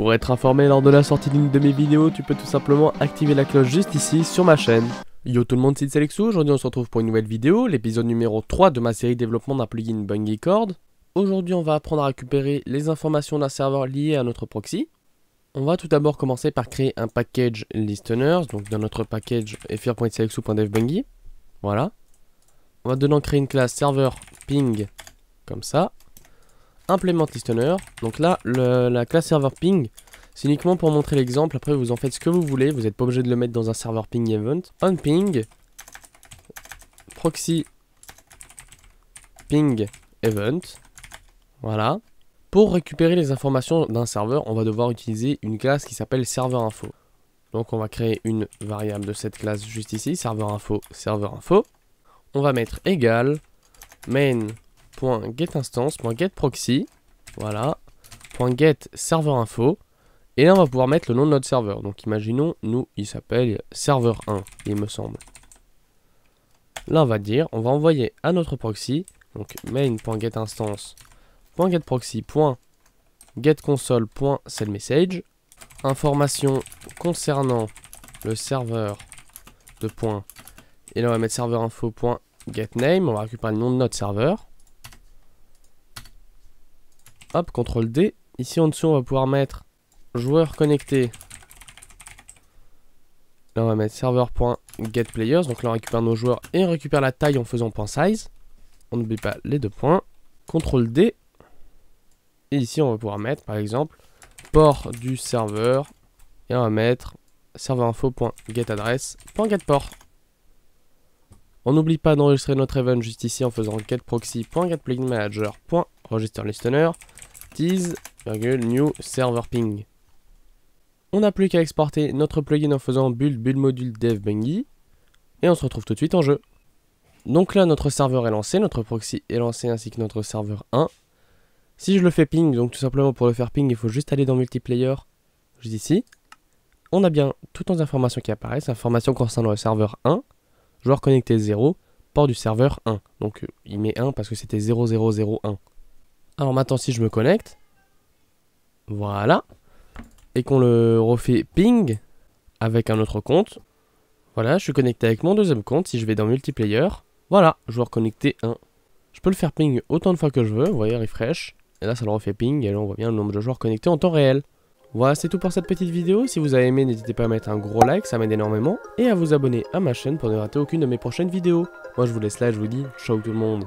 Pour être informé lors de la sortie d'une de mes vidéos, tu peux tout simplement activer la cloche juste ici sur ma chaîne. Yo tout le monde, c'est Selexo, aujourd'hui on se retrouve pour une nouvelle vidéo, l'épisode numéro 3 de ma série développement d'un plugin Bungie Aujourd'hui on va apprendre à récupérer les informations d'un serveur lié à notre proxy. On va tout d'abord commencer par créer un package listeners, donc dans notre package bungie. Voilà. On va dedans créer une classe serveur ping, comme ça implement listener. Donc là, la classe server ping, c'est uniquement pour montrer l'exemple. Après, vous en faites ce que vous voulez. Vous n'êtes pas obligé de le mettre dans un serveur ping event. On ping, proxy ping event. Voilà. Pour récupérer les informations d'un serveur, on va devoir utiliser une classe qui s'appelle serveur info. Donc on va créer une variable de cette classe juste ici, serveur info, serveur info. On va mettre égal main .getInstance.getProxy. Voilà. info Et là, on va pouvoir mettre le nom de notre serveur. Donc, imaginons, nous, il s'appelle serveur 1, il me semble. Là, on va dire, on va envoyer à notre proxy, donc message information concernant le serveur de point. Et là, on va mettre serveur name on va récupérer le nom de notre serveur. Hop, CTRL D. Ici en dessous, on va pouvoir mettre joueur connecté. Là, on va mettre serveur.getplayers Donc là, on récupère nos joueurs et on récupère la taille en faisant .size. On n'oublie pas les deux points. CTRL D. Et ici, on va pouvoir mettre, par exemple, port du serveur. Et on va mettre serveurinfo.getAdresse.getPort. On n'oublie pas d'enregistrer notre event juste ici en faisant getproxy.getplaymanager.registerlistener tease, new server ping. On n'a plus qu'à exporter notre plugin en faisant build build module dev bengi et on se retrouve tout de suite en jeu. Donc là notre serveur est lancé, notre proxy est lancé ainsi que notre serveur 1. Si je le fais ping, donc tout simplement pour le faire ping il faut juste aller dans multiplayer, juste ici. On a bien toutes nos informations qui apparaissent, informations concernant le serveur 1, joueur connecté 0, port du serveur 1. Donc euh, il met 1 parce que c'était 0001. Alors maintenant, si je me connecte, voilà, et qu'on le refait ping avec un autre compte, voilà, je suis connecté avec mon deuxième compte. Si je vais dans multiplayer, voilà, joueur connecté 1. Je peux le faire ping autant de fois que je veux, vous voyez, refresh. Et là, ça le refait ping, et là, on voit bien le nombre de joueurs connectés en temps réel. Voilà, c'est tout pour cette petite vidéo. Si vous avez aimé, n'hésitez pas à mettre un gros like, ça m'aide énormément. Et à vous abonner à ma chaîne pour ne rater aucune de mes prochaines vidéos. Moi, je vous laisse là, je vous dis, ciao tout le monde.